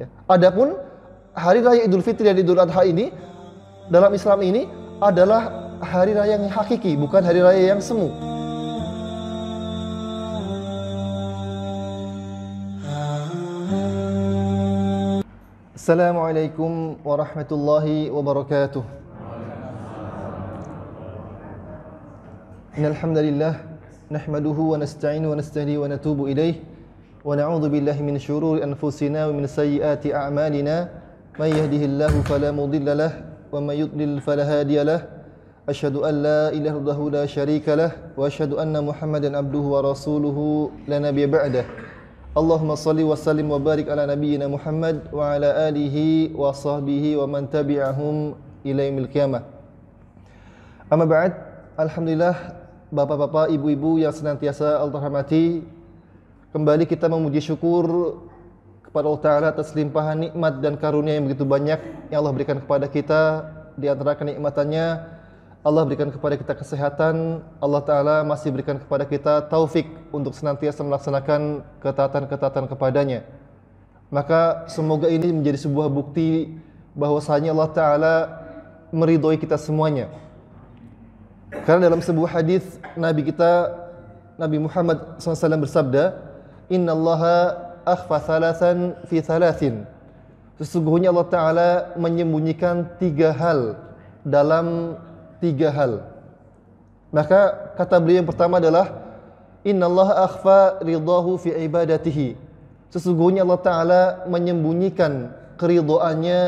Ya. Adapun hari raya Idul Fitri dan Idul Adha ini dalam Islam ini adalah hari raya yang hakiki, bukan hari raya yang semu. Assalamualaikum warahmatullahi wabarakatuh. Innal hamdalillah nahmaduhu wa nasta'inu wa nasta'ini wa natubu ilaih. ونعوذ بالله من شرور أنفسنا ومن سيئات أعمالنا من يهده الله فلا مضل له ومن يضلل فلا هادي له أشهد أن لا إله إلا الله لا شريك له وأشهد أن محمدا عبده ورسوله لا نبي بعده اللهم صل وسلم وبارك على نبينا محمد وعلى آله وصحبه ومن تبعهم إلى يوم القيامة أما بعد الحمد بابا Bapak-bapak, ibu-ibu yang senantiasa Allah rahmati Kembali kita memuji syukur kepada Allah Ta'ala atas limpahan nikmat dan karunia yang begitu banyak yang Allah berikan kepada kita. Di antara kenikmatannya, Allah berikan kepada kita kesehatan, Allah Ta'ala masih berikan kepada kita taufik untuk senantiasa melaksanakan ketatan-ketatan kepadanya. Maka semoga ini menjadi sebuah bukti bahwasanya Allah Ta'ala meridhoi kita semuanya. Karena dalam sebuah hadis Nabi kita Nabi Muhammad SAW bersabda, innallaha akhfa thalathan fi thalathin. Sesungguhnya Allah Ta'ala menyembunyikan tiga hal dalam tiga hal. Maka kata beliau yang pertama adalah Innallaha akhfa ridahu fi ibadatihi. Sesungguhnya Allah Ta'ala menyembunyikan keridoannya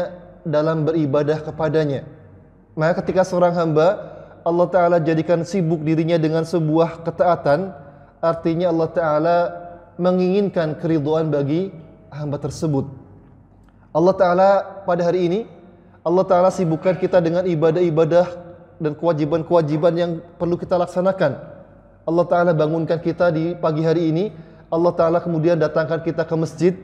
dalam beribadah kepadanya. Maka ketika seorang hamba Allah Ta'ala jadikan sibuk dirinya dengan sebuah ketaatan, artinya Allah Ta'ala menginginkan keriduan bagi hamba tersebut. Allah Ta'ala pada hari ini, Allah Ta'ala sibukkan kita dengan ibadah-ibadah dan kewajiban-kewajiban yang perlu kita laksanakan. Allah Ta'ala bangunkan kita di pagi hari ini, Allah Ta'ala kemudian datangkan kita ke masjid,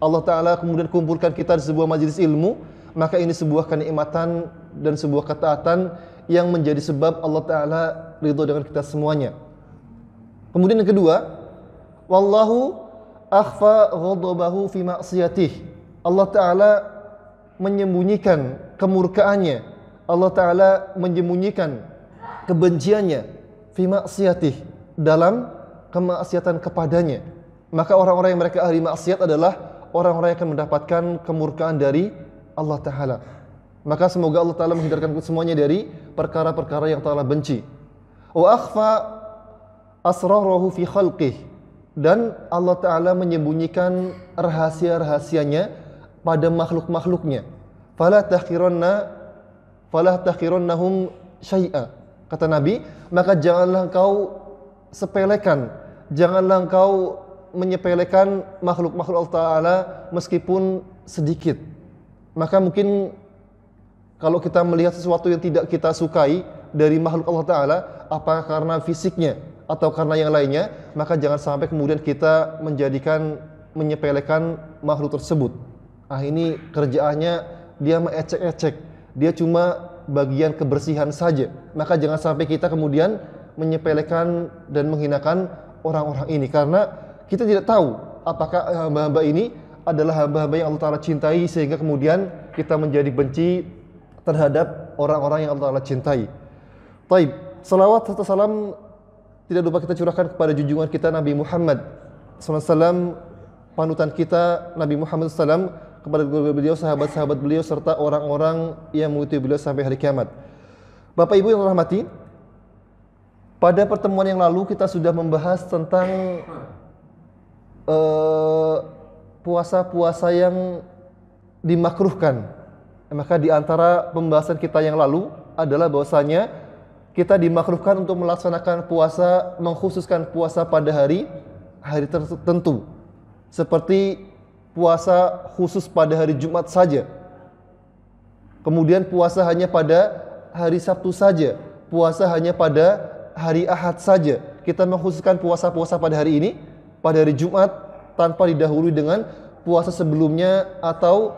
Allah Ta'ala kemudian kumpulkan kita di sebuah majelis ilmu, maka ini sebuah kenikmatan dan sebuah ketaatan yang menjadi sebab Allah Ta'ala ridho dengan kita semuanya. Kemudian yang kedua, Wallahu akhfa ghadabahu fi ma'siyatih. Allah taala menyembunyikan kemurkaannya. Allah taala menyembunyikan kebenciannya fi ma'siyatih dalam kemaksiatan kepadanya. Maka orang-orang yang mereka ahli maksiat adalah orang-orang yang akan mendapatkan kemurkaan dari Allah taala. Maka semoga Allah taala menghindarkan semuanya dari perkara-perkara yang taala benci. Wa akhfa asrarahu fi khalqihi dan Allah Ta'ala menyembunyikan rahasia-rahasianya pada makhluk-makhluknya. Fala tahkiranna fala hum syai'a. Kata Nabi, maka janganlah engkau sepelekan, janganlah engkau menyepelekan makhluk-makhluk Allah Ta'ala meskipun sedikit. Maka mungkin kalau kita melihat sesuatu yang tidak kita sukai dari makhluk Allah Ta'ala, apa karena fisiknya, atau karena yang lainnya, maka jangan sampai kemudian kita menjadikan menyepelekan makhluk tersebut. Ah ini kerjaannya dia mengecek-ecek, dia cuma bagian kebersihan saja. Maka jangan sampai kita kemudian menyepelekan dan menghinakan orang-orang ini karena kita tidak tahu apakah eh, hamba-hamba ini adalah hamba-hamba yang Allah Ta'ala cintai sehingga kemudian kita menjadi benci terhadap orang-orang yang Allah Ta'ala cintai. Taib, salawat serta salam tidak lupa kita curahkan kepada junjungan kita Nabi Muhammad SAW, panutan kita Nabi Muhammad SAW kepada beliau, sahabat-sahabat beliau, serta orang-orang yang mengikuti beliau sampai hari kiamat. Bapak Ibu yang mati, pada pertemuan yang lalu kita sudah membahas tentang eh, puasa-puasa uh, yang dimakruhkan. Maka di antara pembahasan kita yang lalu adalah bahwasanya kita dimakruhkan untuk melaksanakan puasa, mengkhususkan puasa pada hari hari tertentu. Seperti puasa khusus pada hari Jumat saja. Kemudian puasa hanya pada hari Sabtu saja, puasa hanya pada hari Ahad saja. Kita mengkhususkan puasa-puasa pada hari ini, pada hari Jumat tanpa didahului dengan puasa sebelumnya atau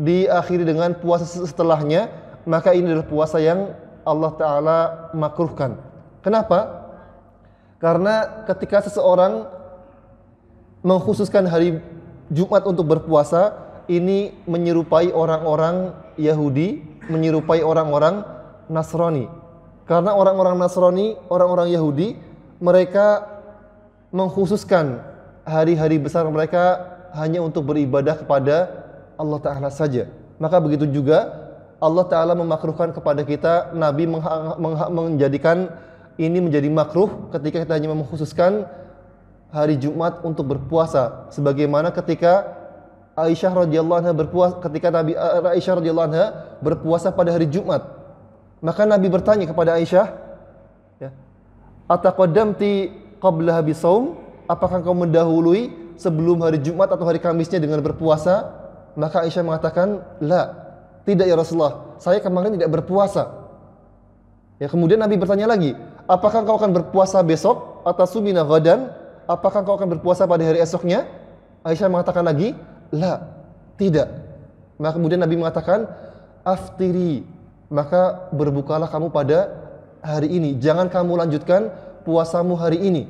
diakhiri dengan puasa setelahnya, maka ini adalah puasa yang Allah Ta'ala makruhkan. Kenapa? Karena ketika seseorang mengkhususkan hari Jumat untuk berpuasa, ini menyerupai orang-orang Yahudi, menyerupai orang-orang Nasrani. Karena orang-orang Nasrani, orang-orang Yahudi, mereka mengkhususkan hari-hari besar mereka hanya untuk beribadah kepada Allah Ta'ala saja. Maka begitu juga Allah Ta'ala memakruhkan kepada kita Nabi menjadikan ini menjadi makruh ketika kita hanya mengkhususkan hari Jumat untuk berpuasa sebagaimana ketika Aisyah radhiyallahu anha berpuasa ketika Nabi eh, eh, Aisyah radhiyallahu anha berpuasa pada hari Jumat maka Nabi bertanya kepada Aisyah ya ataqaddamti qabla habis saum apakah kau mendahului sebelum hari Jumat atau hari Kamisnya dengan berpuasa maka Aisyah mengatakan la tidak ya Rasulullah, saya kemarin tidak berpuasa. Ya, kemudian Nabi bertanya lagi, apakah kau akan berpuasa besok? subina ghadan? Apakah kau akan berpuasa pada hari esoknya? Aisyah mengatakan lagi, la, tidak. Maka kemudian Nabi mengatakan, aftiri, maka berbukalah kamu pada hari ini. Jangan kamu lanjutkan puasamu hari ini.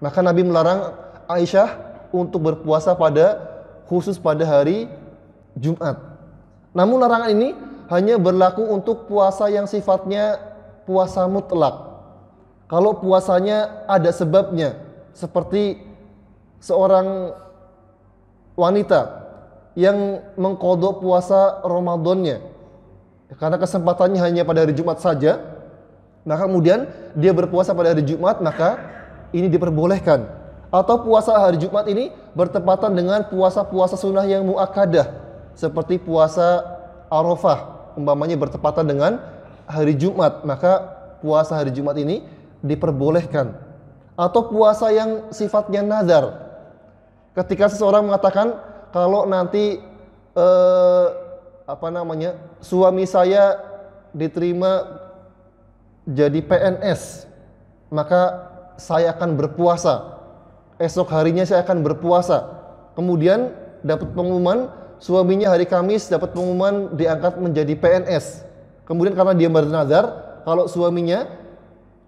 Maka Nabi melarang Aisyah untuk berpuasa pada khusus pada hari Jumat. Namun larangan ini hanya berlaku untuk puasa yang sifatnya puasa mutlak. Kalau puasanya ada sebabnya, seperti seorang wanita yang mengkodok puasa Ramadannya karena kesempatannya hanya pada hari Jumat saja maka kemudian dia berpuasa pada hari Jumat maka ini diperbolehkan atau puasa hari Jumat ini bertepatan dengan puasa-puasa sunnah yang muakkadah seperti puasa Arafah umpamanya bertepatan dengan hari Jumat maka puasa hari Jumat ini diperbolehkan atau puasa yang sifatnya nazar ketika seseorang mengatakan kalau nanti eh, apa namanya suami saya diterima jadi PNS maka saya akan berpuasa esok harinya saya akan berpuasa kemudian dapat pengumuman suaminya hari Kamis dapat pengumuman diangkat menjadi PNS. Kemudian karena dia bernazar, kalau suaminya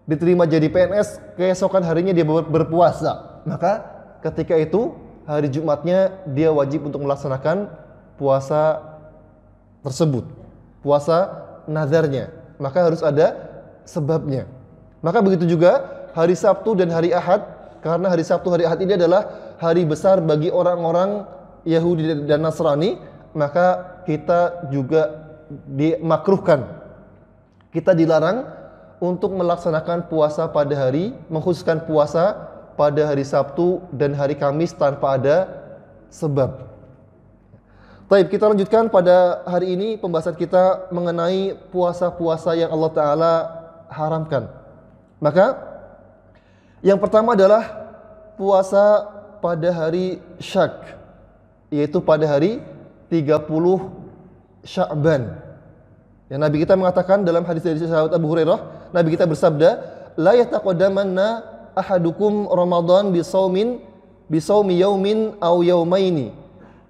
diterima jadi PNS, keesokan harinya dia berpuasa. Maka ketika itu hari Jumatnya dia wajib untuk melaksanakan puasa tersebut. Puasa nazarnya. Maka harus ada sebabnya. Maka begitu juga hari Sabtu dan hari Ahad karena hari Sabtu hari Ahad ini adalah hari besar bagi orang-orang Yahudi dan Nasrani, maka kita juga dimakruhkan. Kita dilarang untuk melaksanakan puasa pada hari, mengkhususkan puasa pada hari Sabtu dan hari Kamis tanpa ada sebab. Taib, kita lanjutkan pada hari ini pembahasan kita mengenai puasa-puasa yang Allah Ta'ala haramkan. Maka, yang pertama adalah puasa pada hari syak yaitu pada hari 30 Sya'ban. Ya, Nabi kita mengatakan dalam hadis dari sahabat Abu Hurairah, Nabi kita bersabda, "La yataqaddamanna ahadukum Ramadan bi saumin bi saumi yaumin aw yaumaini."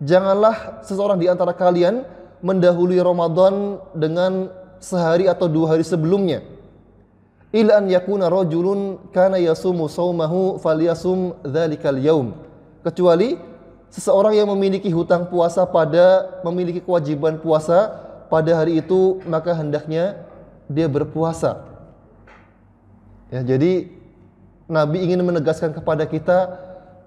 Janganlah seseorang di antara kalian mendahului Ramadan dengan sehari atau dua hari sebelumnya. Ila an yakuna rajulun kana yasumu saumahu falyasum dzalikal yaum. Kecuali seseorang yang memiliki hutang puasa pada memiliki kewajiban puasa pada hari itu maka hendaknya dia berpuasa. Ya, jadi Nabi ingin menegaskan kepada kita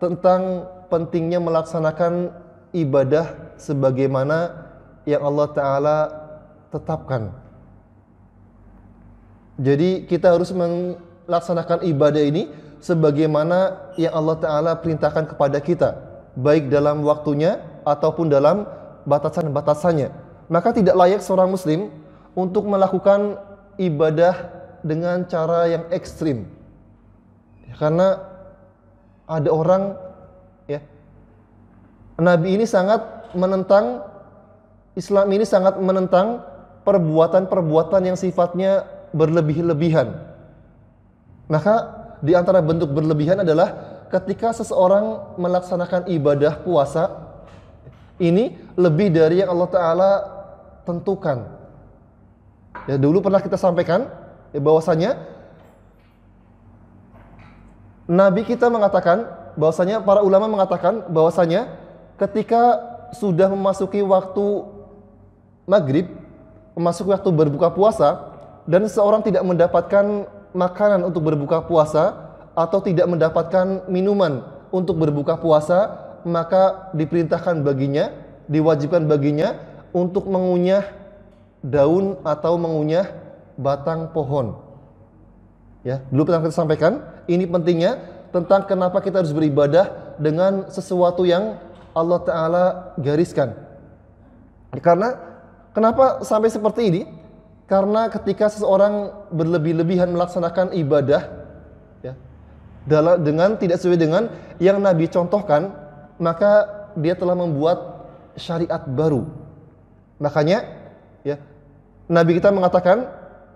tentang pentingnya melaksanakan ibadah sebagaimana yang Allah taala tetapkan. Jadi kita harus melaksanakan ibadah ini sebagaimana yang Allah taala perintahkan kepada kita baik dalam waktunya ataupun dalam batasan-batasannya. Maka tidak layak seorang muslim untuk melakukan ibadah dengan cara yang ekstrim. Ya, karena ada orang ya Nabi ini sangat menentang Islam ini sangat menentang perbuatan-perbuatan yang sifatnya berlebih-lebihan. Maka di antara bentuk berlebihan adalah ketika seseorang melaksanakan ibadah puasa ini lebih dari yang Allah taala tentukan. Ya dulu pernah kita sampaikan ya bahwasanya Nabi kita mengatakan bahwasanya para ulama mengatakan bahwasanya ketika sudah memasuki waktu maghrib memasuki waktu berbuka puasa dan seorang tidak mendapatkan makanan untuk berbuka puasa atau tidak mendapatkan minuman untuk berbuka puasa, maka diperintahkan baginya, diwajibkan baginya untuk mengunyah daun atau mengunyah batang pohon. Ya, dulu pernah kita sampaikan, ini pentingnya tentang kenapa kita harus beribadah dengan sesuatu yang Allah Ta'ala gariskan. Karena kenapa sampai seperti ini? Karena ketika seseorang berlebih-lebihan melaksanakan ibadah, dalam dengan tidak sesuai dengan yang Nabi contohkan, maka dia telah membuat syariat baru. Makanya ya Nabi kita mengatakan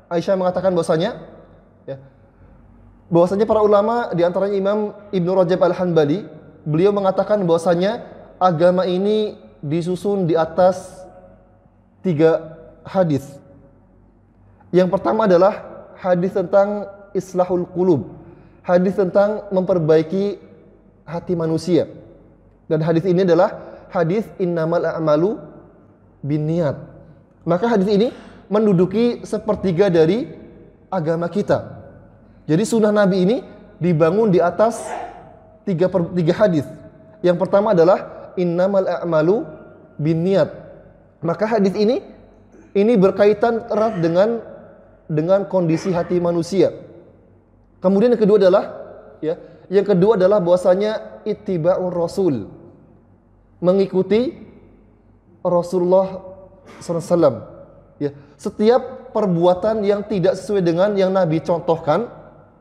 Aisyah mengatakan bahwasanya ya bahwasanya para ulama di antara Imam Ibnu Rajab Al-Hanbali, beliau mengatakan bahwasanya agama ini disusun di atas tiga hadis. Yang pertama adalah hadis tentang islahul qulub hadis tentang memperbaiki hati manusia. Dan hadis ini adalah hadis innamal a'malu binniat. Maka hadis ini menduduki sepertiga dari agama kita. Jadi sunnah Nabi ini dibangun di atas tiga, tiga hadis. Yang pertama adalah innamal a'malu binniat. Maka hadis ini ini berkaitan erat dengan dengan kondisi hati manusia. Kemudian yang kedua adalah ya, yang kedua adalah bahwasanya ittiba'ur rasul. Mengikuti Rasulullah SAW. Ya, setiap perbuatan yang tidak sesuai dengan yang Nabi contohkan,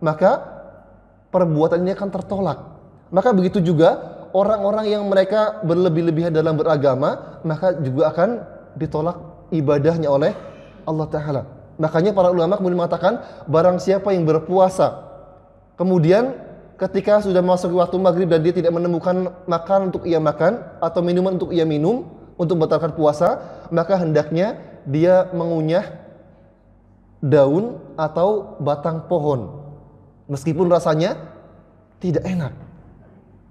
maka perbuatannya akan tertolak. Maka begitu juga orang-orang yang mereka berlebih-lebihan dalam beragama, maka juga akan ditolak ibadahnya oleh Allah Ta'ala. Makanya para ulama kemudian mengatakan, barang siapa yang berpuasa Kemudian ketika sudah masuk waktu maghrib dan dia tidak menemukan makan untuk ia makan atau minuman untuk ia minum untuk membatalkan puasa, maka hendaknya dia mengunyah daun atau batang pohon. Meskipun rasanya tidak enak.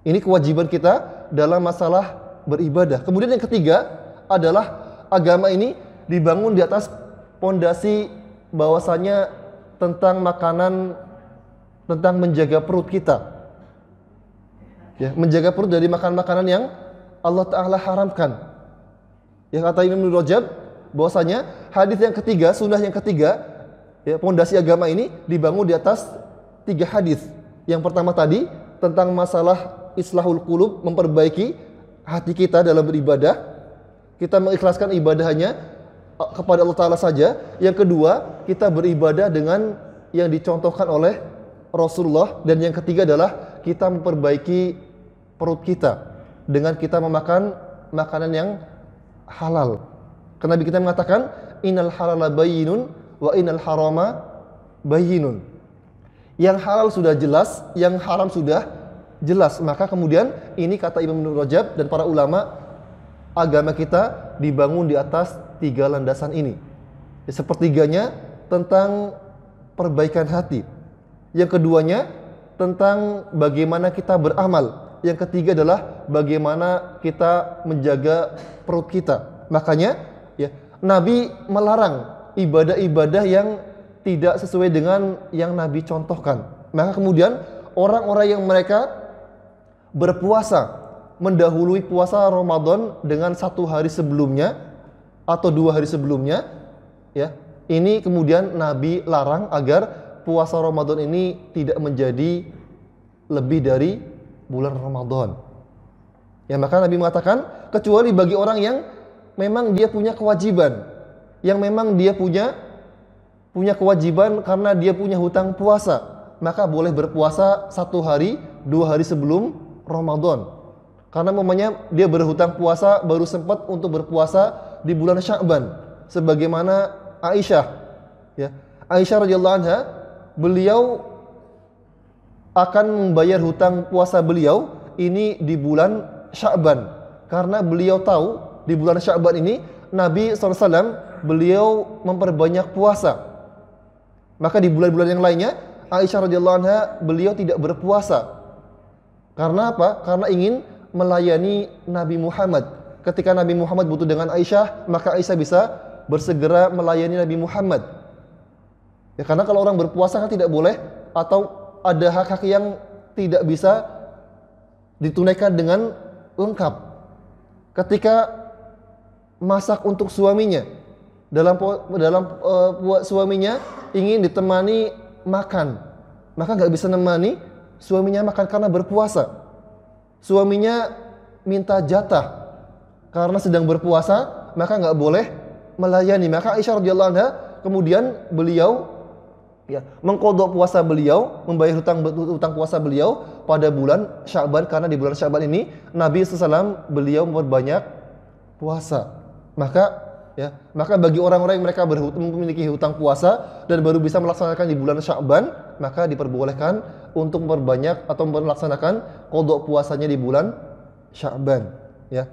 Ini kewajiban kita dalam masalah beribadah. Kemudian yang ketiga adalah agama ini dibangun di atas pondasi bahwasanya tentang makanan tentang menjaga perut kita. Ya, menjaga perut dari makanan-makanan yang Allah Ta'ala haramkan. Yang kata Imam Rajab, bahwasanya hadis yang ketiga, sunnah yang ketiga, ya, pondasi agama ini dibangun di atas tiga hadis. Yang pertama tadi tentang masalah islahul kulub memperbaiki hati kita dalam beribadah. Kita mengikhlaskan ibadahnya eh, kepada Allah Ta'ala saja. Yang kedua, kita beribadah dengan yang dicontohkan oleh Rasulullah dan yang ketiga adalah kita memperbaiki perut kita dengan kita memakan makanan yang halal. Karena Nabi kita mengatakan innal halala bayyinun wa innal harama bayyinun. Yang halal sudah jelas, yang haram sudah jelas. Maka kemudian ini kata Imam Ibnu Rajab dan para ulama agama kita dibangun di atas tiga landasan ini. Sepertiganya tentang perbaikan hati yang keduanya tentang bagaimana kita beramal. Yang ketiga adalah bagaimana kita menjaga perut kita. Makanya ya Nabi melarang ibadah-ibadah yang tidak sesuai dengan yang Nabi contohkan. Maka kemudian orang-orang yang mereka berpuasa mendahului puasa Ramadan dengan satu hari sebelumnya atau dua hari sebelumnya ya ini kemudian Nabi larang agar puasa Ramadan ini tidak menjadi lebih dari bulan Ramadan. Ya maka Nabi mengatakan kecuali bagi orang yang memang dia punya kewajiban, yang memang dia punya punya kewajiban karena dia punya hutang puasa, maka boleh berpuasa satu hari, dua hari sebelum Ramadan. Karena memangnya dia berhutang puasa baru sempat untuk berpuasa di bulan Sya'ban sebagaimana Aisyah ya. Aisyah radhiyallahu anha beliau akan membayar hutang puasa beliau ini di bulan Sya'ban karena beliau tahu di bulan Sya'ban ini Nabi SAW beliau memperbanyak puasa maka di bulan-bulan yang lainnya Aisyah radhiyallahu anha beliau tidak berpuasa karena apa? karena ingin melayani Nabi Muhammad ketika Nabi Muhammad butuh dengan Aisyah maka Aisyah bisa bersegera melayani Nabi Muhammad Ya karena kalau orang berpuasa kan tidak boleh atau ada hak-hak yang tidak bisa ditunaikan dengan lengkap. Ketika masak untuk suaminya, dalam dalam uh, suaminya ingin ditemani makan, maka nggak bisa nemani suaminya makan karena berpuasa. Suaminya minta jatah karena sedang berpuasa, maka nggak boleh melayani. Maka Aisyah radhiyallahu anha kemudian beliau ya mengkodok puasa beliau membayar hutang hutang puasa beliau pada bulan Syaban karena di bulan Syaban ini Nabi SAW beliau memperbanyak puasa maka ya maka bagi orang-orang yang mereka berhutang, memiliki hutang puasa dan baru bisa melaksanakan di bulan Syaban maka diperbolehkan untuk memperbanyak atau melaksanakan kodok puasanya di bulan Syaban ya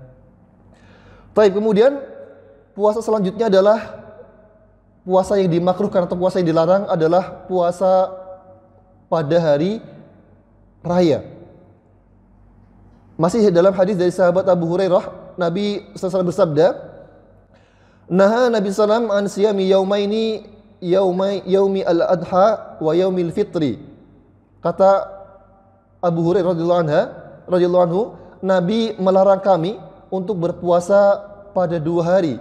Taib kemudian puasa selanjutnya adalah puasa yang dimakruhkan atau puasa yang dilarang adalah puasa pada hari raya. Masih dalam hadis dari sahabat Abu Hurairah, Nabi SAW bersabda, Naha Nabi SAW an siyami yaumaini yaumai yaumi al-adha wa yaumil fitri. Kata Abu Hurairah radhiyallahu anha, radhiyallahu anhu, Nabi melarang kami untuk berpuasa pada dua hari,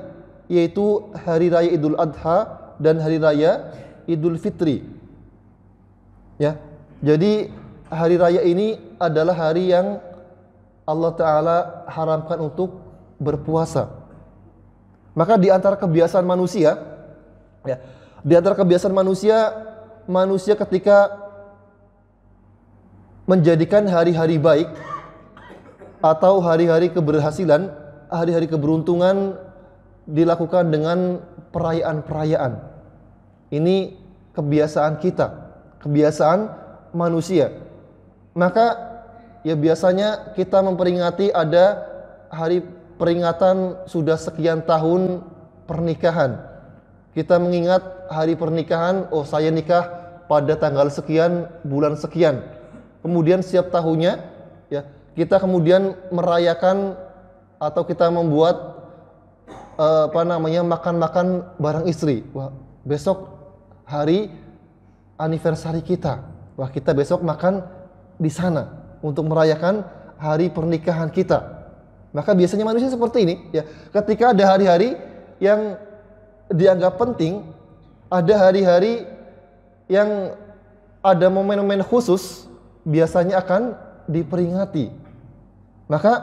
yaitu hari raya Idul Adha dan hari raya Idul Fitri. Ya. Jadi hari raya ini adalah hari yang Allah taala haramkan untuk berpuasa. Maka di antara kebiasaan manusia ya, di antara kebiasaan manusia manusia ketika menjadikan hari-hari baik atau hari-hari keberhasilan, hari-hari keberuntungan dilakukan dengan perayaan-perayaan. Ini kebiasaan kita, kebiasaan manusia. Maka ya biasanya kita memperingati ada hari peringatan sudah sekian tahun pernikahan. Kita mengingat hari pernikahan, oh saya nikah pada tanggal sekian, bulan sekian. Kemudian setiap tahunnya ya kita kemudian merayakan atau kita membuat Eh, apa namanya makan-makan barang istri. Wah, besok hari anniversary kita. Wah, kita besok makan di sana untuk merayakan hari pernikahan kita. Maka biasanya manusia seperti ini, ya. Ketika ada hari-hari yang dianggap penting, ada hari-hari yang ada momen-momen khusus biasanya akan diperingati. Maka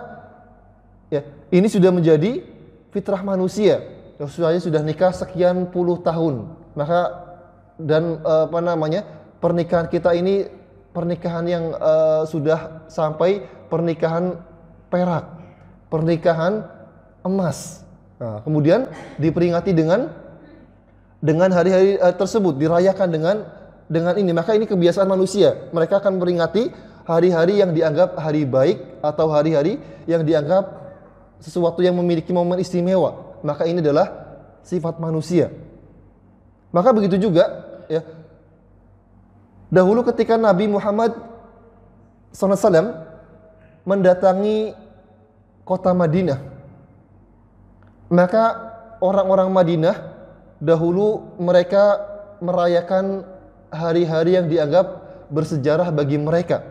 ya, ini sudah menjadi fitrah manusia. Usianya sudah nikah sekian puluh tahun. Maka dan eh, apa namanya? pernikahan kita ini pernikahan yang uh, sudah sampai pernikahan perak, pernikahan emas. Nah, kemudian diperingati dengan dengan hari-hari uh, tersebut dirayakan dengan dengan ini. Maka ini kebiasaan manusia. Mereka akan peringati hari-hari yang dianggap hari baik atau hari-hari yang dianggap sesuatu yang memiliki momen istimewa, maka ini adalah sifat manusia. Maka begitu juga ya. Dahulu ketika Nabi Muhammad SAW mendatangi kota Madinah, maka orang-orang Madinah dahulu mereka merayakan hari-hari yang dianggap bersejarah bagi mereka.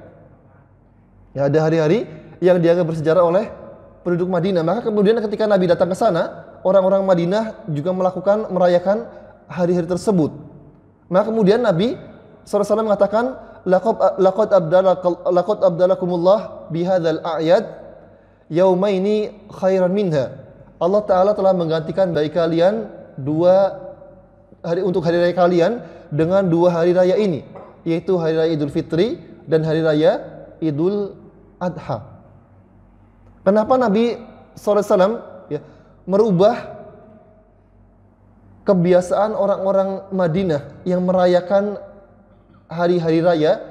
Ya, ada hari-hari yang dianggap bersejarah oleh penduduk Madinah. Maka kemudian ketika Nabi datang ke sana, orang-orang Madinah juga melakukan merayakan hari-hari tersebut. Maka kemudian Nabi SAW mengatakan, Lakot lakot abdalakum abdalakumullah bihadzal a'yad yaumaini khairan minha." Allah taala telah menggantikan baik kalian dua hari untuk hari raya kalian dengan dua hari raya ini, yaitu hari raya Idul Fitri dan hari raya Idul Adha. Kenapa Nabi SAW ya, merubah kebiasaan orang-orang Madinah yang merayakan hari-hari raya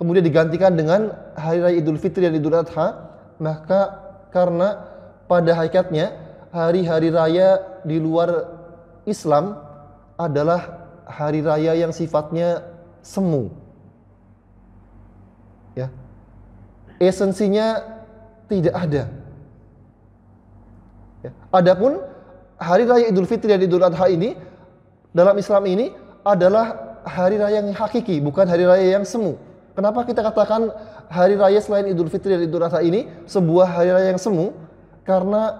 kemudian digantikan dengan hari raya Idul Fitri dan Idul Adha maka karena pada hakikatnya hari-hari raya di luar Islam adalah hari raya yang sifatnya semu ya esensinya tidak ada. Ya. Adapun hari raya Idul Fitri dan Idul Adha ini dalam Islam ini adalah hari raya yang hakiki, bukan hari raya yang semu. Kenapa kita katakan hari raya selain Idul Fitri dan Idul Adha ini sebuah hari raya yang semu? Karena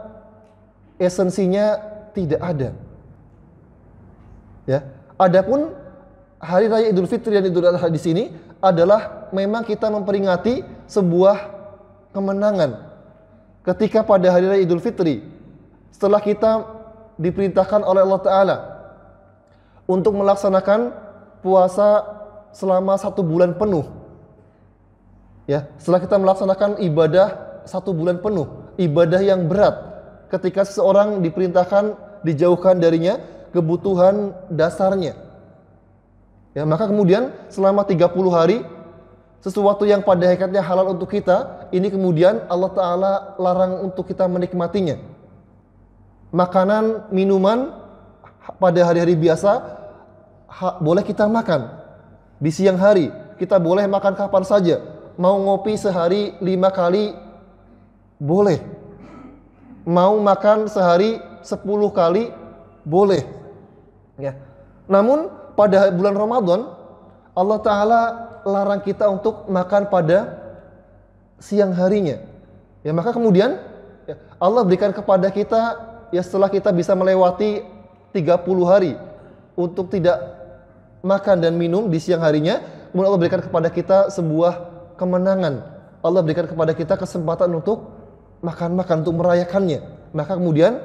esensinya tidak ada. Ya, adapun hari raya Idul Fitri dan Idul Adha di sini adalah memang kita memperingati sebuah kemenangan ketika pada hari raya Idul Fitri setelah kita diperintahkan oleh Allah taala untuk melaksanakan puasa selama satu bulan penuh. Ya, setelah kita melaksanakan ibadah satu bulan penuh, ibadah yang berat ketika seseorang diperintahkan dijauhkan darinya kebutuhan dasarnya. Ya, maka kemudian selama 30 hari sesuatu yang pada hakikatnya halal untuk kita, ini kemudian Allah Ta'ala larang untuk kita menikmatinya. Makanan, minuman, pada hari-hari biasa, ha, boleh kita makan. Di siang hari, kita boleh makan kapan saja. Mau ngopi sehari lima kali, boleh. Mau makan sehari sepuluh kali, boleh. Ya. Namun, pada bulan Ramadan, Allah Ta'ala larang kita untuk makan pada siang harinya. Ya maka kemudian ya, Allah berikan kepada kita ya setelah kita bisa melewati 30 hari untuk tidak makan dan minum di siang harinya, kemudian Allah berikan kepada kita sebuah kemenangan. Allah berikan kepada kita kesempatan untuk makan-makan untuk merayakannya. Maka kemudian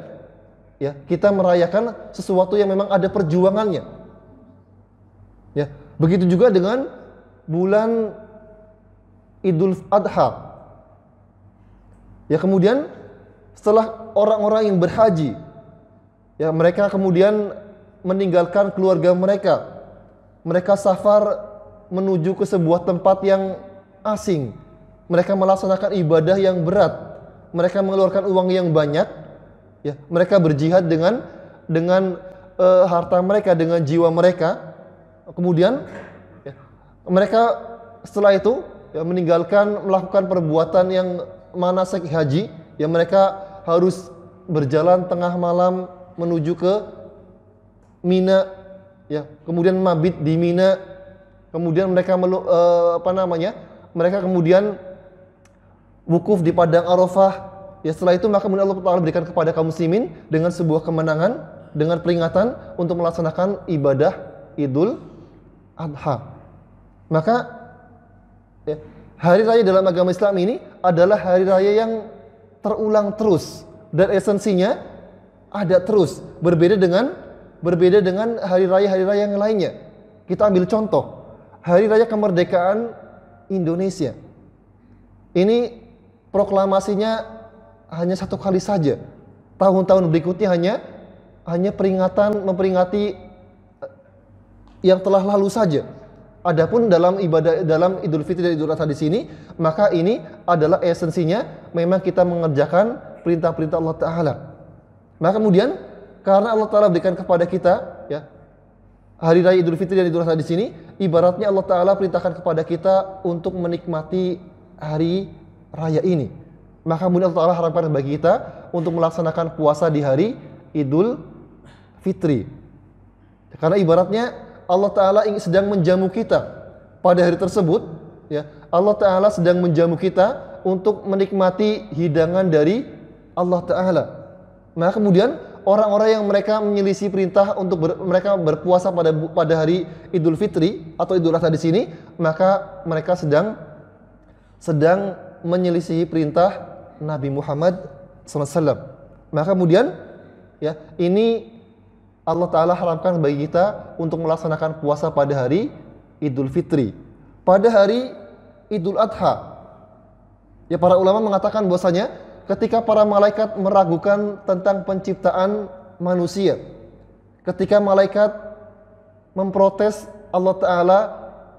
ya, kita merayakan sesuatu yang memang ada perjuangannya. Ya, begitu juga dengan bulan Idul Adha. Ya kemudian setelah orang-orang yang berhaji ya mereka kemudian meninggalkan keluarga mereka. Mereka safar menuju ke sebuah tempat yang asing. Mereka melaksanakan ibadah yang berat. Mereka mengeluarkan uang yang banyak. Ya, mereka berjihad dengan dengan uh, harta mereka, dengan jiwa mereka. Kemudian mereka setelah itu ya, meninggalkan melakukan perbuatan yang manasik haji yang mereka harus berjalan tengah malam menuju ke Mina ya kemudian mabit di Mina kemudian mereka melu, uh, apa namanya mereka kemudian wukuf di padang Arafah ya setelah itu maka kemudian Allah Taala berikan kepada kaum muslimin dengan sebuah kemenangan dengan peringatan untuk melaksanakan ibadah Idul Adha maka ya, hari raya dalam agama Islam ini adalah hari raya yang terulang terus dan esensinya ada terus berbeda dengan berbeda dengan hari raya-hari raya yang lainnya. Kita ambil contoh hari raya kemerdekaan Indonesia. Ini proklamasinya hanya satu kali saja. Tahun-tahun berikutnya hanya hanya peringatan memperingati eh, yang telah lalu saja. Adapun dalam ibadah dalam Idul Fitri dan Idul Adha di sini, maka ini adalah esensinya memang kita mengerjakan perintah-perintah Allah Taala. Maka kemudian karena Allah Taala berikan kepada kita ya hari raya Idul Fitri dan Idul Adha di sini, ibaratnya Allah Taala perintahkan kepada kita untuk menikmati hari raya ini. Maka kemudian Allah Taala harapkan bagi kita untuk melaksanakan puasa di hari Idul Fitri. Karena ibaratnya Allah Ta'ala sedang menjamu kita pada hari tersebut ya Allah Ta'ala sedang menjamu kita untuk menikmati hidangan dari Allah Ta'ala nah kemudian orang-orang yang mereka menyelisih perintah untuk ber, mereka berpuasa pada pada hari Idul Fitri atau Idul Adha di sini, maka mereka sedang sedang menyelisihi perintah Nabi Muhammad SAW. Maka kemudian ya ini Allah Ta'ala haramkan bagi kita untuk melaksanakan puasa pada hari Idul Fitri. Pada hari Idul Adha. Ya para ulama mengatakan bahwasanya ketika para malaikat meragukan tentang penciptaan manusia. Ketika malaikat memprotes Allah Ta'ala,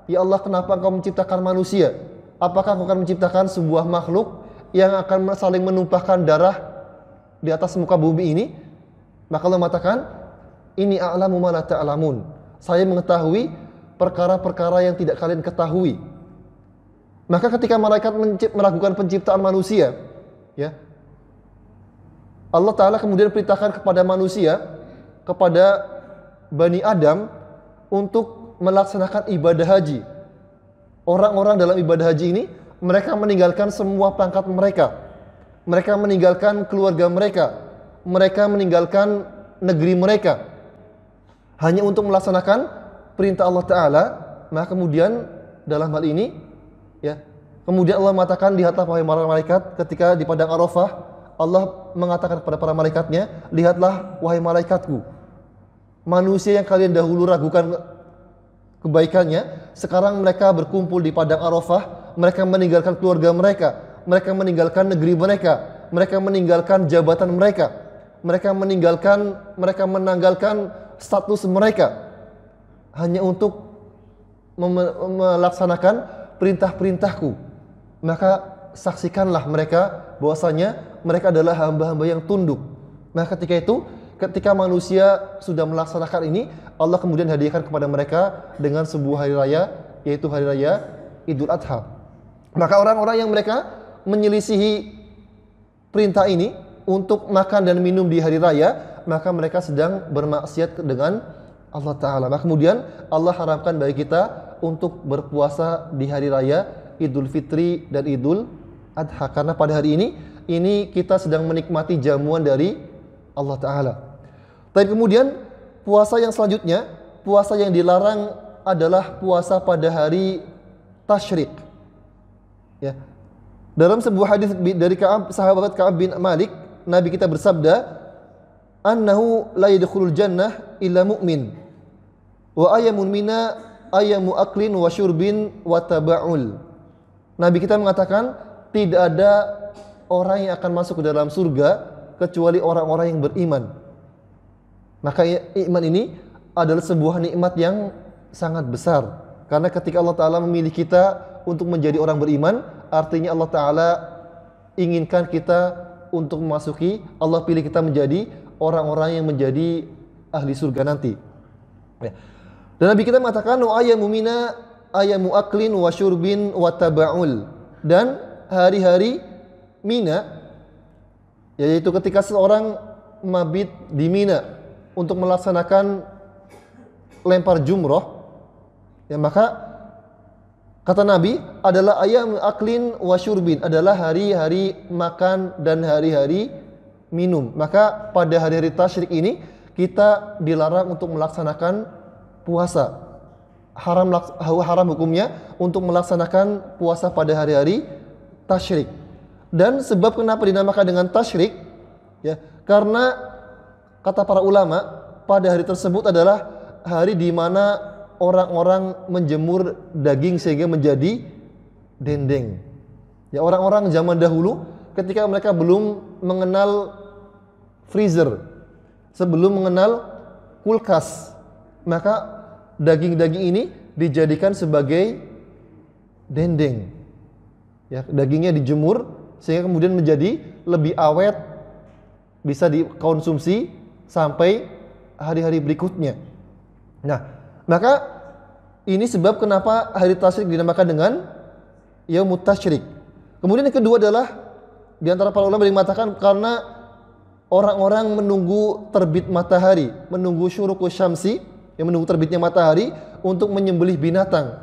Ya Allah kenapa engkau menciptakan manusia? Apakah engkau akan menciptakan sebuah makhluk yang akan saling menumpahkan darah di atas muka bumi ini? Maka Allah mengatakan, ini a'lamu ma la ta'lamun. Saya mengetahui perkara-perkara yang tidak kalian ketahui. Maka ketika malaikat melakukan penciptaan manusia, ya. Allah taala kemudian perintahkan kepada manusia, kepada Bani Adam untuk melaksanakan ibadah haji. Orang-orang dalam ibadah haji ini mereka meninggalkan semua pangkat mereka. Mereka meninggalkan keluarga mereka, mereka meninggalkan negeri mereka hanya untuk melaksanakan perintah Allah Taala, maka kemudian dalam hal ini ya, kemudian Allah mengatakan lihatlah wahai para malaikat ketika di padang Arafah Allah mengatakan kepada para malaikatnya, lihatlah wahai malaikatku, manusia yang kalian dahulu ragukan kebaikannya, sekarang mereka berkumpul di padang Arafah, mereka meninggalkan keluarga mereka, mereka meninggalkan negeri mereka, mereka meninggalkan jabatan mereka, mereka meninggalkan mereka menanggalkan status mereka hanya untuk melaksanakan perintah-perintahku maka saksikanlah mereka bahwasanya mereka adalah hamba-hamba yang tunduk maka nah, ketika itu ketika manusia sudah melaksanakan ini Allah kemudian hadiahkan kepada mereka dengan sebuah hari raya yaitu hari raya Idul Adha maka orang-orang yang mereka menyelisihi perintah ini untuk makan dan minum di hari raya maka mereka sedang bermaksiat dengan Allah Ta'ala. Maka kemudian Allah harapkan bagi kita untuk berpuasa di hari raya Idul Fitri dan Idul Adha. Karena pada hari ini, ini kita sedang menikmati jamuan dari Allah Ta'ala. Tapi kemudian puasa yang selanjutnya, puasa yang dilarang adalah puasa pada hari Tashrik. Ya. Dalam sebuah hadis dari sahabat Ka'ab bin Malik, Nabi kita bersabda, annahu la yadkhulul jannah illa mu'min wa ayamun mina ayamu aklin wa syurbin wa taba'ul Nabi kita mengatakan tidak ada orang yang akan masuk ke dalam surga kecuali orang-orang yang beriman. Maka iman ini adalah sebuah nikmat yang sangat besar karena ketika Allah taala memilih kita untuk menjadi orang beriman, artinya Allah taala inginkan kita untuk memasuki Allah pilih kita menjadi orang-orang yang menjadi ahli surga nanti. Ya. Dan Nabi kita mengatakan wa ayyamu mina ayyamu aklin wa syurbin Dan hari-hari Mina yaitu ketika seorang mabit di Mina untuk melaksanakan lempar jumroh ya maka kata Nabi adalah ayam aklin wa syurbin adalah hari-hari makan dan hari-hari minum. Maka pada hari-hari tasyrik ini kita dilarang untuk melaksanakan puasa. Haram haram hukumnya untuk melaksanakan puasa pada hari-hari tasyrik. Dan sebab kenapa dinamakan dengan tasyrik? Ya, karena kata para ulama pada hari tersebut adalah hari di mana orang-orang menjemur daging sehingga menjadi dendeng. Ya orang-orang zaman dahulu ketika mereka belum mengenal freezer, sebelum mengenal kulkas. Maka daging-daging ini dijadikan sebagai dendeng. Ya, dagingnya dijemur sehingga kemudian menjadi lebih awet bisa dikonsumsi sampai hari-hari berikutnya. Nah, maka ini sebab kenapa hari tasyrik dinamakan dengan yaumut tasyrik. Kemudian yang kedua adalah di antara para ulama yang mengatakan karena orang-orang menunggu terbit matahari, menunggu syuruku syamsi, yang menunggu terbitnya matahari untuk menyembelih binatang.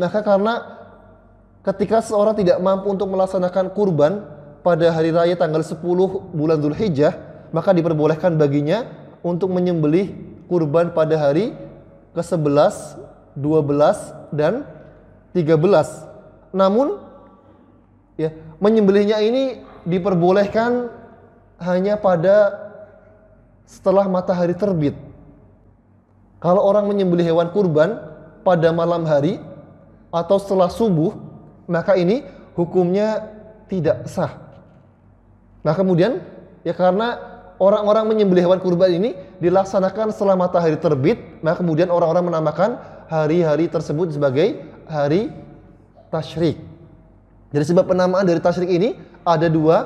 Maka karena ketika seorang tidak mampu untuk melaksanakan kurban pada hari raya tanggal 10 bulan Zulhijjah, maka diperbolehkan baginya untuk menyembelih kurban pada hari ke-11, 12 dan 13. Namun ya, menyembelihnya ini diperbolehkan hanya pada setelah matahari terbit. Kalau orang menyembelih hewan kurban pada malam hari atau setelah subuh, maka ini hukumnya tidak sah. Nah, kemudian ya karena orang-orang menyembelih hewan kurban ini dilaksanakan setelah matahari terbit, maka kemudian orang-orang menamakan hari-hari tersebut sebagai hari tasyrik. Jadi sebab penamaan dari tasyrik ini ada dua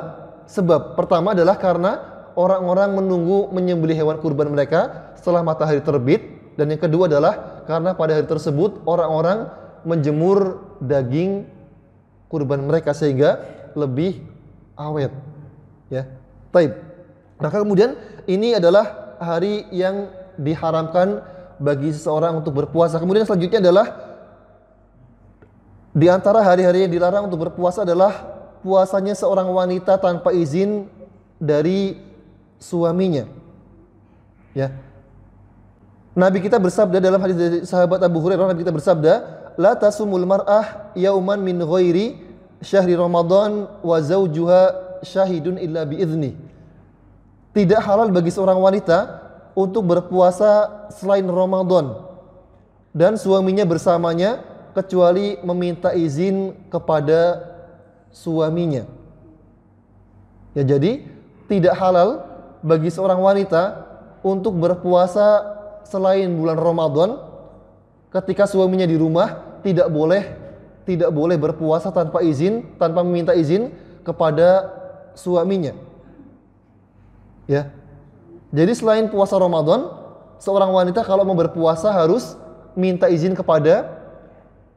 sebab. Pertama adalah karena orang-orang menunggu menyembelih hewan kurban mereka setelah matahari terbit dan yang kedua adalah karena pada hari tersebut orang-orang menjemur daging kurban mereka sehingga lebih awet. Ya. Taib. Maka nah, kemudian ini adalah hari yang diharamkan bagi seseorang untuk berpuasa. Kemudian selanjutnya adalah di antara hari-hari yang dilarang untuk berpuasa adalah puasanya seorang wanita tanpa izin dari suaminya. Ya. Nabi kita bersabda dalam hadis dari sahabat Abu Hurairah Nabi kita bersabda, "La tasumul mar'ah yauman min ghairi syahri Ramadan wa zaujuha syahidun illa bi Tidak halal bagi seorang wanita untuk berpuasa selain Ramadan dan suaminya bersamanya kecuali meminta izin kepada suaminya. Ya jadi tidak halal bagi seorang wanita untuk berpuasa selain bulan Ramadan ketika suaminya di rumah tidak boleh tidak boleh berpuasa tanpa izin, tanpa meminta izin kepada suaminya. Ya. Jadi selain puasa Ramadan, seorang wanita kalau mau berpuasa harus minta izin kepada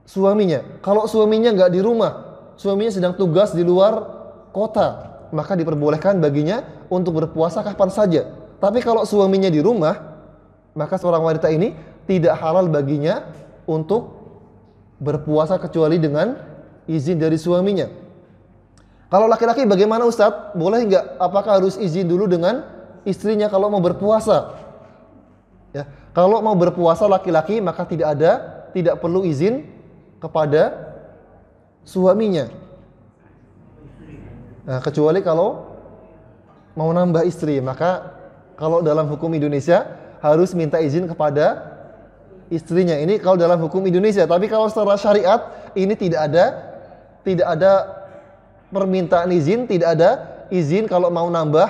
suaminya. Kalau suaminya nggak di rumah, suaminya sedang tugas di luar kota, maka diperbolehkan baginya untuk berpuasa kapan saja. Tapi kalau suaminya di rumah, maka seorang wanita ini tidak halal baginya untuk berpuasa kecuali dengan izin dari suaminya. Kalau laki-laki bagaimana Ustadz? Boleh nggak? Apakah harus izin dulu dengan istrinya kalau mau berpuasa? Ya, kalau mau berpuasa laki-laki maka tidak ada, tidak perlu izin kepada suaminya. Nah, kecuali kalau mau nambah istri, maka kalau dalam hukum Indonesia harus minta izin kepada istrinya. Ini kalau dalam hukum Indonesia, tapi kalau secara syariat ini tidak ada tidak ada permintaan izin, tidak ada izin kalau mau nambah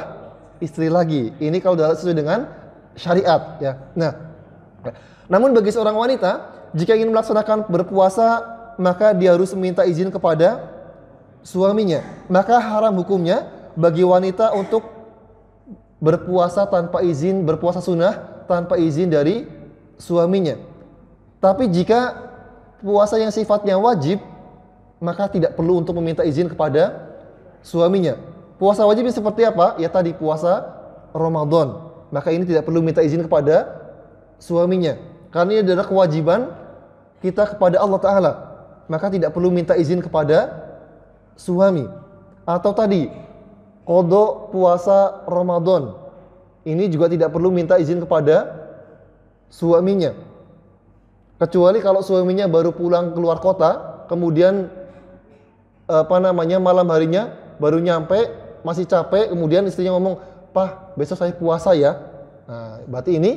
istri lagi. Ini kalau sesuai dengan syariat ya. Nah, ya. namun bagi seorang wanita jika ingin melaksanakan berpuasa maka dia harus meminta izin kepada suaminya. Maka haram hukumnya bagi wanita untuk berpuasa tanpa izin, berpuasa sunnah tanpa izin dari suaminya. Tapi jika puasa yang sifatnya wajib, maka tidak perlu untuk meminta izin kepada suaminya. Puasa wajib seperti apa? Ya tadi puasa Ramadan. Maka ini tidak perlu minta izin kepada suaminya. Karena ini adalah kewajiban kita kepada Allah Ta'ala maka tidak perlu minta izin kepada suami. Atau tadi, kodok puasa Ramadan. Ini juga tidak perlu minta izin kepada suaminya. Kecuali kalau suaminya baru pulang keluar kota, kemudian apa namanya malam harinya baru nyampe, masih capek, kemudian istrinya ngomong, "Pah, besok saya puasa ya." Nah, berarti ini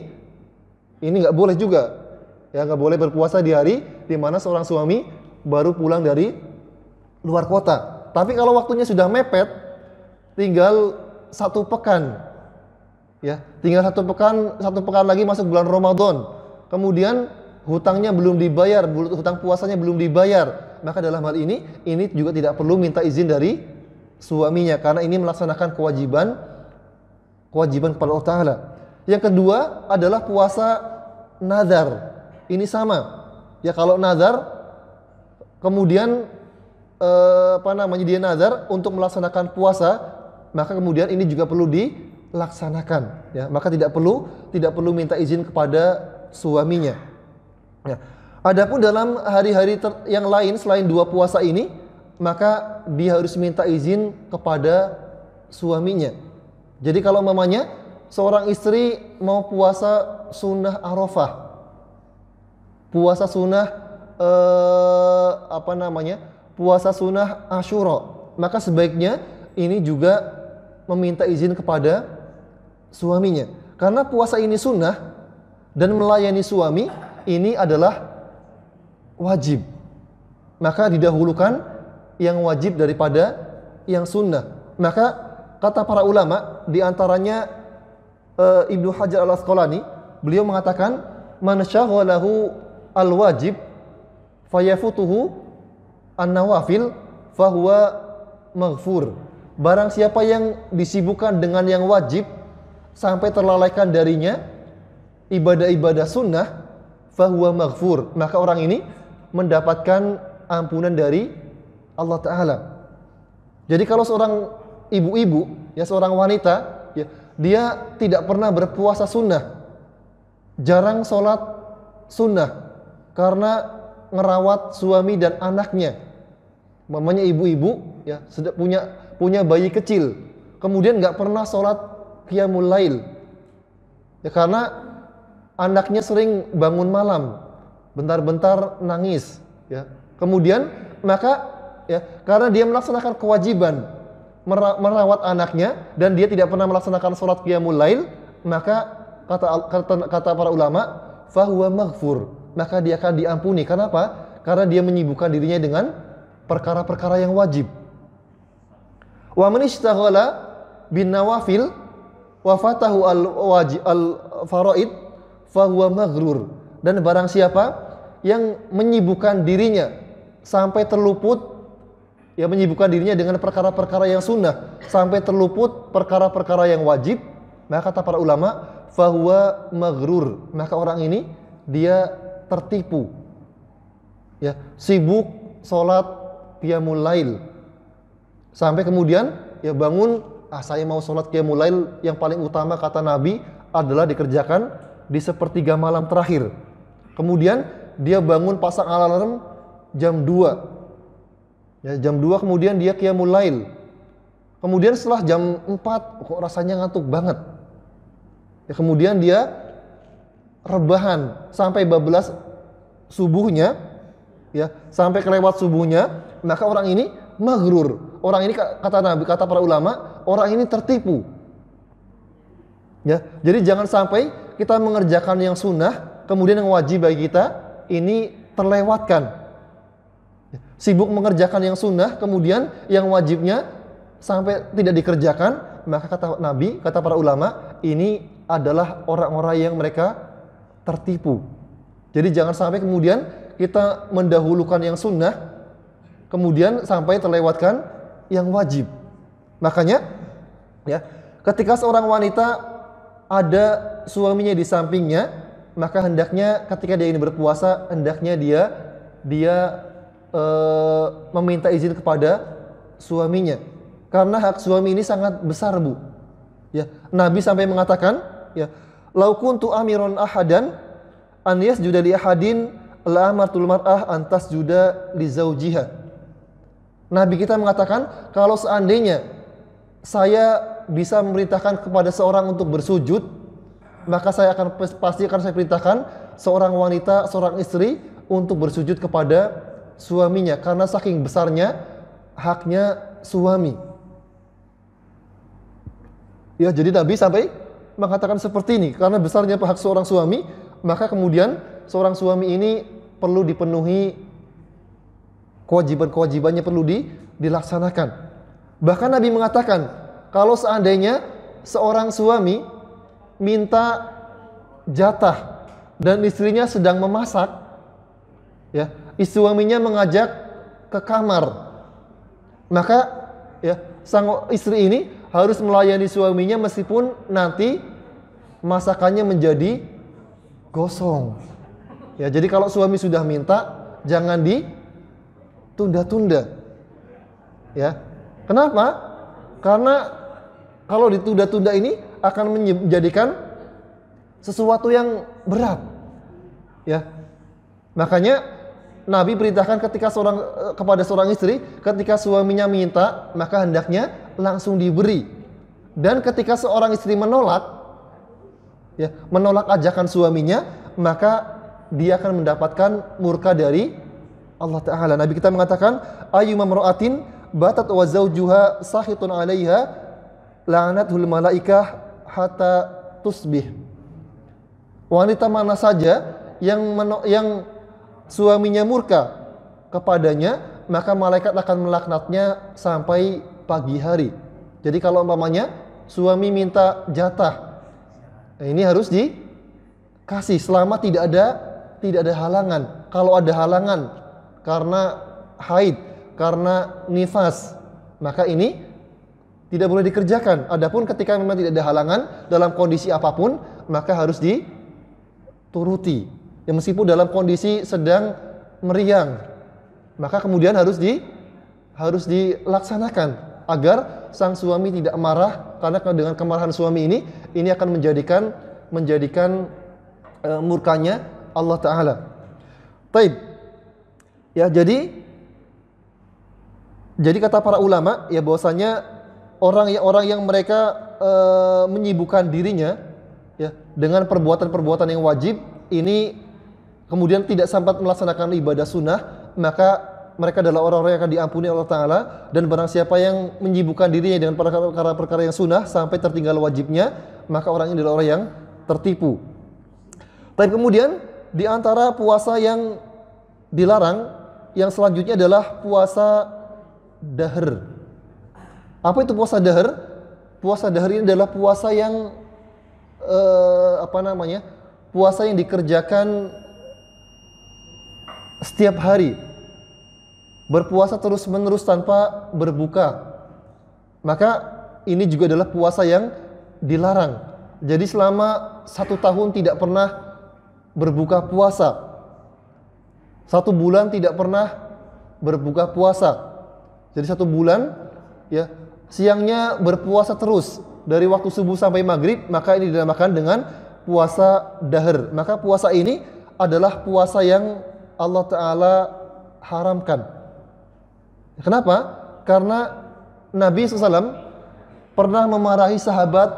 ini nggak boleh juga. Ya nggak boleh berpuasa di hari di mana seorang suami baru pulang dari luar kota. Tapi kalau waktunya sudah mepet, tinggal satu pekan, ya, tinggal satu pekan, satu pekan lagi masuk bulan Ramadan. Kemudian hutangnya belum dibayar, hutang puasanya belum dibayar. Maka dalam hal ini, ini juga tidak perlu minta izin dari suaminya karena ini melaksanakan kewajiban kewajiban kepada Allah Ta'ala. Yang kedua adalah puasa nazar. Ini sama. Ya kalau nazar kemudian eh, apa namanya dia nazar untuk melaksanakan puasa, maka kemudian ini juga perlu dilaksanakan ya. Maka tidak perlu tidak perlu minta izin kepada suaminya. Ya. Adapun dalam hari-hari yang lain selain dua puasa ini, maka dia harus minta izin kepada suaminya. Jadi kalau mamanya seorang istri mau puasa sunnah arafah, puasa sunnah eh, apa namanya puasa sunnah Ashura maka sebaiknya ini juga meminta izin kepada suaminya karena puasa ini sunnah dan melayani suami ini adalah wajib maka didahulukan yang wajib daripada yang sunnah maka kata para ulama diantaranya uh, eh, Ibnu Hajar al Asqalani beliau mengatakan man syaghalahu al wajib fayafutuhu an-nawafil fahuwa maghfur. Barang siapa yang disibukkan dengan yang wajib sampai terlalaikan darinya ibadah-ibadah sunnah fahuwa maghfur. Maka orang ini mendapatkan ampunan dari Allah taala. Jadi kalau seorang ibu-ibu, ya seorang wanita, ya dia tidak pernah berpuasa sunnah. Jarang sholat sunnah karena ngerawat suami dan anaknya. Mamanya ibu-ibu ya sudah punya punya bayi kecil. Kemudian nggak pernah sholat qiyamul lail. Ya karena anaknya sering bangun malam, bentar-bentar nangis ya. Kemudian maka ya karena dia melaksanakan kewajiban merawat anaknya dan dia tidak pernah melaksanakan sholat qiyamul lail, maka kata kata, kata para ulama fahuwa maghfur maka dia akan diampuni. Kenapa? Karena dia menyibukkan dirinya dengan perkara-perkara yang wajib. Wa man istaghala bin nawafil wa fatahu al wajib al faraid fahuwa maghrur. Dan barang siapa yang menyibukkan dirinya sampai terluput yang menyibukkan dirinya dengan perkara-perkara yang sunnah sampai terluput perkara-perkara yang wajib maka kata para ulama fahuwa maghrur maka orang ini dia tertipu. Ya, sibuk sholat qiyamul lail. Sampai kemudian ya bangun, ah saya mau sholat qiyamul lail yang paling utama kata Nabi adalah dikerjakan di sepertiga malam terakhir. Kemudian dia bangun pasang alarm jam 2. Ya, jam 2 kemudian dia qiyamul lail. Kemudian setelah jam 4 kok rasanya ngantuk banget. Ya, kemudian dia rebahan sampai bablas subuhnya ya sampai kelewat subuhnya maka orang ini maghrur orang ini kata nabi kata para ulama orang ini tertipu ya jadi jangan sampai kita mengerjakan yang sunnah kemudian yang wajib bagi kita ini terlewatkan ya, sibuk mengerjakan yang sunnah kemudian yang wajibnya sampai tidak dikerjakan maka kata nabi kata para ulama ini adalah orang-orang yang mereka tertipu. Jadi jangan sampai kemudian kita mendahulukan yang sunnah, kemudian sampai terlewatkan yang wajib. Makanya, ya, ketika seorang wanita ada suaminya di sampingnya, maka hendaknya ketika dia ini berpuasa, hendaknya dia dia e, meminta izin kepada suaminya. Karena hak suami ini sangat besar, Bu. Ya, Nabi sampai mengatakan, ya, Lau kuntu amiron ahadan an yasjuda li ahadin la amartul mar'ah antas juda li zaujiha. Nabi kita mengatakan kalau seandainya saya bisa memerintahkan kepada seorang untuk bersujud, maka saya akan pasti akan saya perintahkan seorang wanita, seorang istri untuk bersujud kepada suaminya karena saking besarnya haknya suami. Ya, jadi Nabi sampai mengatakan seperti ini karena besarnya hak seorang suami, maka kemudian seorang suami ini perlu dipenuhi kewajiban-kewajibannya perlu di, dilaksanakan. Bahkan Nabi mengatakan, kalau seandainya seorang suami minta jatah dan istrinya sedang memasak, ya, suaminya mengajak ke kamar, maka ya sang istri ini harus melayani suaminya meskipun nanti masakannya menjadi gosong. Ya, jadi kalau suami sudah minta jangan ditunda-tunda. Ya. Kenapa? Karena kalau ditunda-tunda ini akan menjadikan sesuatu yang berat. Ya. Makanya Nabi perintahkan ketika seorang eh, kepada seorang istri, ketika suaminya minta, maka hendaknya langsung diberi. Dan ketika seorang istri menolak, ya, menolak ajakan suaminya, maka dia akan mendapatkan murka dari Allah Ta'ala. Nabi kita mengatakan, Ayu mamro'atin batat wa zawjuha sahitun alaiha la'anatul malaikah hatta tusbih. Wanita mana saja yang yang suaminya murka kepadanya, maka malaikat akan melaknatnya sampai pagi hari. Jadi kalau umpamanya suami minta jatah, eh, ini harus dikasih selama tidak ada tidak ada halangan. Kalau ada halangan karena haid, karena nifas, maka ini tidak boleh dikerjakan. Adapun ketika memang tidak ada halangan dalam kondisi apapun, maka harus dituruti. Ya meskipun dalam kondisi sedang meriang, maka kemudian harus di harus dilaksanakan agar sang suami tidak marah karena dengan kemarahan suami ini ini akan menjadikan menjadikan uh, murkanya Allah taala. Taib. Ya, jadi jadi kata para ulama ya bahwasanya orang yang orang yang mereka e, menyibukkan dirinya ya dengan perbuatan-perbuatan yang wajib ini kemudian tidak sempat melaksanakan ibadah sunnah maka mereka adalah orang-orang yang akan diampuni Allah Ta'ala dan barang siapa yang menyibukkan dirinya dengan perkara-perkara yang sunnah sampai tertinggal wajibnya maka orang ini adalah orang yang tertipu tapi kemudian di antara puasa yang dilarang yang selanjutnya adalah puasa dahar apa itu puasa dahar? puasa dahar ini adalah puasa yang eh, apa namanya puasa yang dikerjakan setiap hari berpuasa terus-menerus tanpa berbuka, maka ini juga adalah puasa yang dilarang. Jadi selama satu tahun tidak pernah berbuka puasa, satu bulan tidak pernah berbuka puasa. Jadi satu bulan, ya siangnya berpuasa terus dari waktu subuh sampai maghrib, maka ini dinamakan dengan puasa dahar. Maka puasa ini adalah puasa yang Allah Ta'ala haramkan. Kenapa? Karena Nabi SAW pernah memarahi sahabat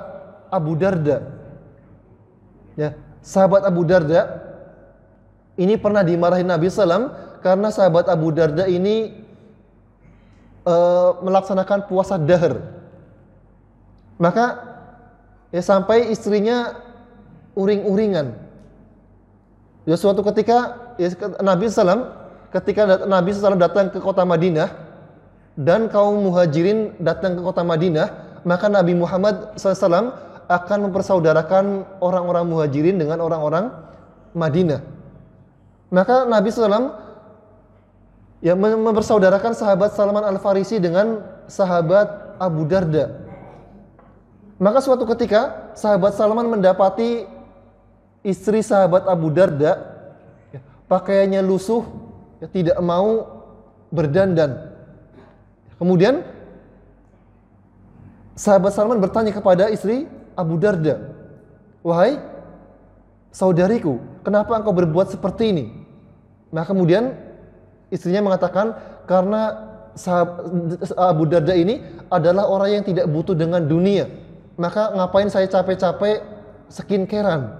Abu Darda. Ya, sahabat Abu Darda ini pernah dimarahi Nabi SAW karena sahabat Abu Darda ini uh, melaksanakan puasa dahar. Maka ya sampai istrinya uring-uringan. Ya suatu ketika ya, Nabi SAW ketika Nabi SAW datang ke kota Madinah dan kaum muhajirin datang ke kota Madinah, maka Nabi Muhammad SAW akan mempersaudarakan orang-orang muhajirin dengan orang-orang Madinah. Maka Nabi SAW ya, mempersaudarakan sahabat Salman Al-Farisi dengan sahabat Abu Darda. Maka suatu ketika sahabat Salman mendapati istri sahabat Abu Darda, ya, pakaiannya lusuh, ya, tidak mau berdandan. Kemudian sahabat Salman bertanya kepada istri Abu Darda, "Wahai saudariku, kenapa engkau berbuat seperti ini?" Nah, kemudian istrinya mengatakan, "Karena Abu Darda ini adalah orang yang tidak butuh dengan dunia. Maka ngapain saya capek-capek skincarean?"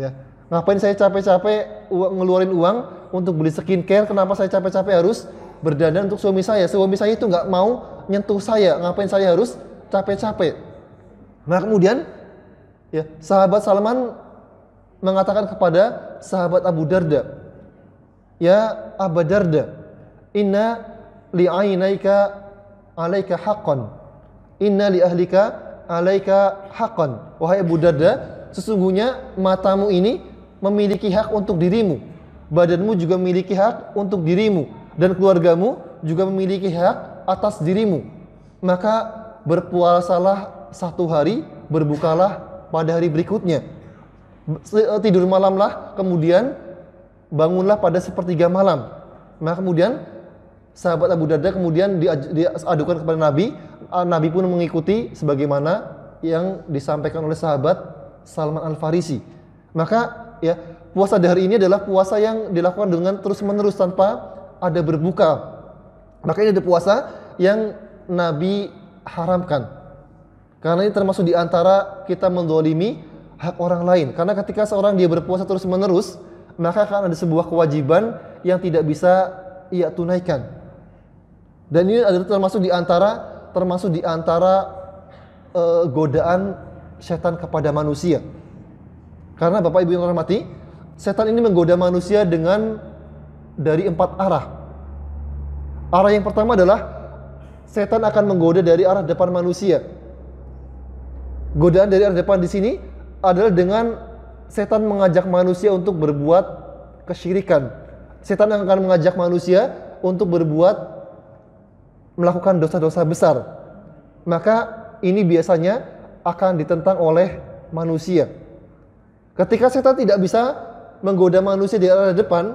Ya. Ngapain saya capek-capek ngeluarin uang untuk beli skincare? Kenapa saya capek-capek harus berdandan untuk suami saya. Suami saya itu nggak mau nyentuh saya. Ngapain saya harus capek-capek? Nah kemudian ya sahabat Salman mengatakan kepada sahabat Abu Darda, ya Abu Darda, inna li'ainaika alaika haqqan. Inna li ahlika alaika haqqan. Wahai Abu Darda, sesungguhnya matamu ini memiliki hak untuk dirimu. Badanmu juga memiliki hak untuk dirimu dan keluargamu juga memiliki hak atas dirimu. Maka berpuasalah satu hari, berbukalah pada hari berikutnya. Eh, tidur malamlah, kemudian bangunlah pada sepertiga malam. Maka kemudian sahabat Abu Darda kemudian diadukan kepada Nabi. Ah, Nabi pun mengikuti sebagaimana yang disampaikan oleh sahabat Salman Al-Farisi. Maka ya puasa hari ini adalah puasa yang dilakukan dengan terus-menerus tanpa ada berbuka. Makanya ada puasa yang Nabi haramkan. Karena ini termasuk di antara kita mendolimi hak orang lain. Karena ketika seorang dia berpuasa terus menerus, maka akan ada sebuah kewajiban yang tidak bisa ia tunaikan. Dan ini adalah termasuk di antara termasuk di antara uh, godaan setan kepada manusia. Karena Bapak Ibu yang hormati, setan ini menggoda manusia dengan dari empat arah. Arah yang pertama adalah setan akan menggoda dari arah depan manusia. Godaan dari arah depan di sini adalah dengan setan mengajak manusia untuk berbuat kesyirikan. Setan akan mengajak manusia untuk berbuat melakukan dosa-dosa besar. Maka ini biasanya akan ditentang oleh manusia. Ketika setan tidak bisa menggoda manusia di arah depan,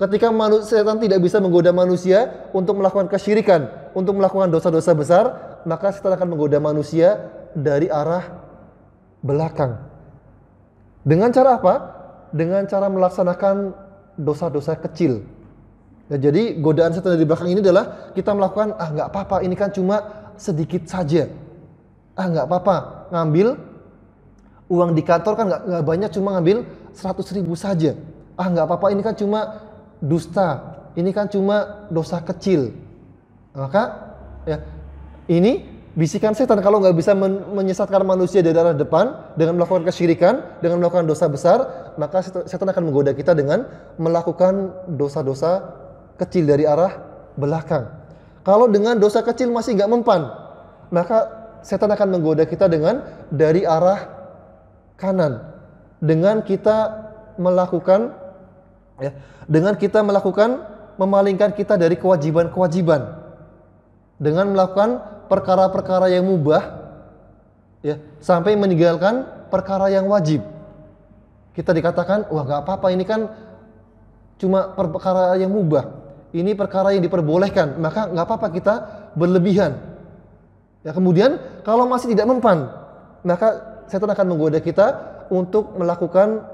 Ketika manusia, setan tidak bisa menggoda manusia untuk melakukan kesyirikan, untuk melakukan dosa-dosa besar, maka setan akan menggoda manusia dari arah belakang. Dengan cara apa? Dengan cara melaksanakan dosa-dosa kecil. Ya, jadi godaan setan dari belakang ini adalah kita melakukan ah nggak apa-apa ini kan cuma sedikit saja. Ah nggak apa-apa ngambil uang di kantor kan nggak banyak cuma ngambil seratus ribu saja. Ah nggak apa-apa ini kan cuma dusta. Ini kan cuma dosa kecil. Maka ya ini bisikan setan kalau nggak bisa men menyesatkan manusia dari arah depan dengan melakukan kesyirikan, dengan melakukan dosa besar, maka setan akan menggoda kita dengan melakukan dosa-dosa kecil dari arah belakang. Kalau dengan dosa kecil masih nggak mempan, maka setan akan menggoda kita dengan dari arah kanan. Dengan kita melakukan Ya, dengan kita melakukan memalingkan kita dari kewajiban-kewajiban. Dengan melakukan perkara-perkara yang mubah ya, sampai meninggalkan perkara yang wajib. Kita dikatakan, wah nggak apa-apa ini kan cuma perkara yang mubah. Ini perkara yang diperbolehkan, maka nggak apa-apa kita berlebihan. Ya, kemudian kalau masih tidak mempan, maka setan akan menggoda kita untuk melakukan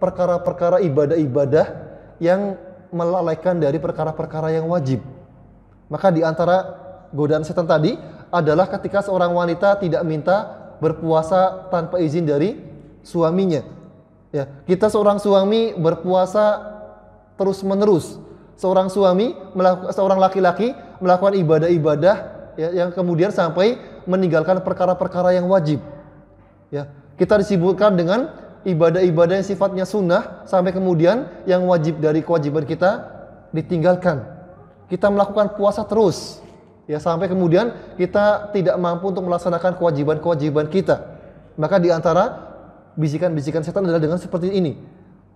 perkara-perkara ibadah-ibadah yang melalaikan dari perkara-perkara yang wajib. Maka di antara godaan setan tadi adalah ketika seorang wanita tidak minta berpuasa tanpa izin dari suaminya. Ya, kita seorang suami berpuasa terus-menerus. Seorang suami melakukan seorang laki-laki melakukan ibadah-ibadah ya, yang kemudian sampai meninggalkan perkara-perkara yang wajib. Ya, kita disibukkan dengan ibadah-ibadah yang sifatnya sunnah sampai kemudian yang wajib dari kewajiban kita ditinggalkan. Kita melakukan puasa terus ya sampai kemudian kita tidak mampu untuk melaksanakan kewajiban-kewajiban kita. Maka di antara bisikan-bisikan setan adalah dengan seperti ini.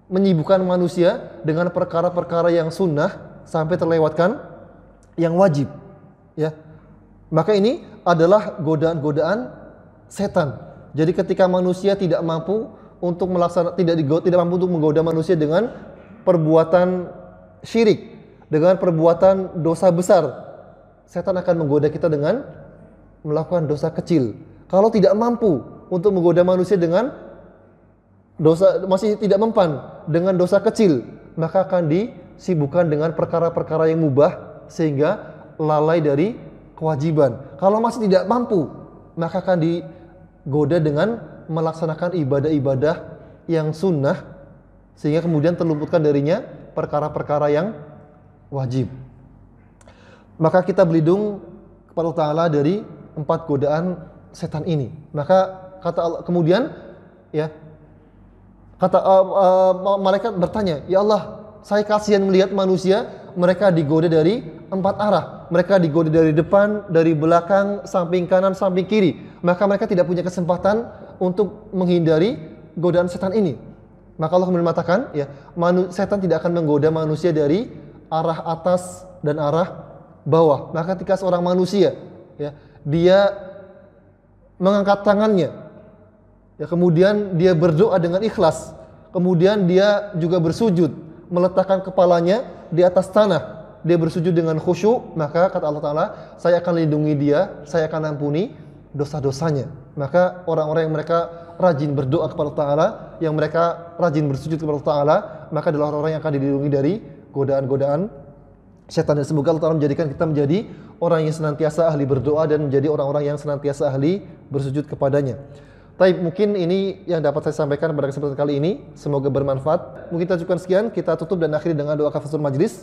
Menyibukkan manusia dengan perkara-perkara yang sunnah sampai terlewatkan yang wajib. Ya. Maka ini adalah godaan-godaan setan. Jadi ketika manusia tidak mampu untuk melaksanakan tidak digo, tidak mampu untuk menggoda manusia dengan perbuatan syirik, dengan perbuatan dosa besar. Setan akan menggoda kita dengan melakukan dosa kecil. Kalau tidak mampu untuk menggoda manusia dengan dosa masih tidak mempan dengan dosa kecil, maka akan disibukkan dengan perkara-perkara yang mubah sehingga lalai dari kewajiban. Kalau masih tidak mampu, maka akan digoda dengan melaksanakan ibadah-ibadah yang sunnah sehingga kemudian terluputkan darinya perkara-perkara yang wajib. Maka kita berlindung kepada Allah Ta'ala dari empat godaan setan ini. Maka kata Allah, kemudian ya kata uh, uh, malaikat bertanya, "Ya Allah, saya kasihan melihat manusia mereka digoda dari empat arah." mereka digoda dari depan, dari belakang, samping kanan, samping kiri. Maka mereka tidak punya kesempatan untuk menghindari godaan setan ini. Maka Allah mengatakan, ya, setan tidak akan menggoda manusia dari arah atas dan arah bawah. Maka ketika seorang manusia, ya, dia mengangkat tangannya, ya, kemudian dia berdoa dengan ikhlas, kemudian dia juga bersujud, meletakkan kepalanya di atas tanah, dia bersujud dengan khusyuk, maka kata Allah Ta'ala, saya akan lindungi dia, saya akan ampuni dosa-dosanya. Maka orang-orang yang mereka rajin berdoa kepada Allah Ta'ala, yang mereka rajin bersujud kepada Allah Ta'ala, maka adalah orang-orang yang akan dilindungi dari godaan-godaan setan. Dan semoga Allah Ta'ala menjadikan kita menjadi orang yang senantiasa ahli berdoa dan menjadi orang-orang yang senantiasa ahli bersujud kepadanya. Tapi mungkin ini yang dapat saya sampaikan pada kesempatan kali ini. Semoga bermanfaat. Mungkin kita cukupkan sekian. Kita tutup dan akhiri dengan doa kafasur majlis.